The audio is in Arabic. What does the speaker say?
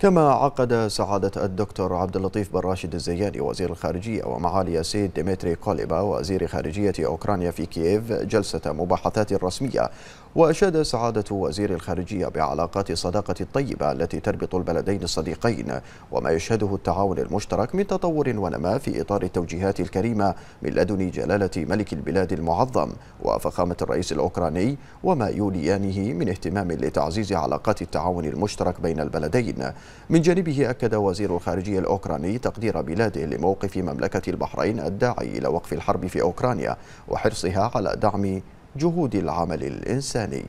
كما عقد سعادة الدكتور عبد اللطيف بن راشد الزياني وزير الخارجية ومعالي السيد ديمتري كوليبا وزير خارجية أوكرانيا في كييف جلسة مباحثات رسمية وأشاد سعادة وزير الخارجية بعلاقات الصداقة الطيبة التي تربط البلدين الصديقين وما يشهده التعاون المشترك من تطور ونماء في إطار التوجيهات الكريمة من لدن جلالة ملك البلاد المعظم وفخامة الرئيس الأوكراني وما يوليانه من اهتمام لتعزيز علاقات التعاون المشترك بين البلدين من جانبه أكد وزير الخارجية الأوكراني تقدير بلاده لموقف مملكة البحرين الداعي إلى وقف الحرب في أوكرانيا وحرصها على دعم جهود العمل الإنساني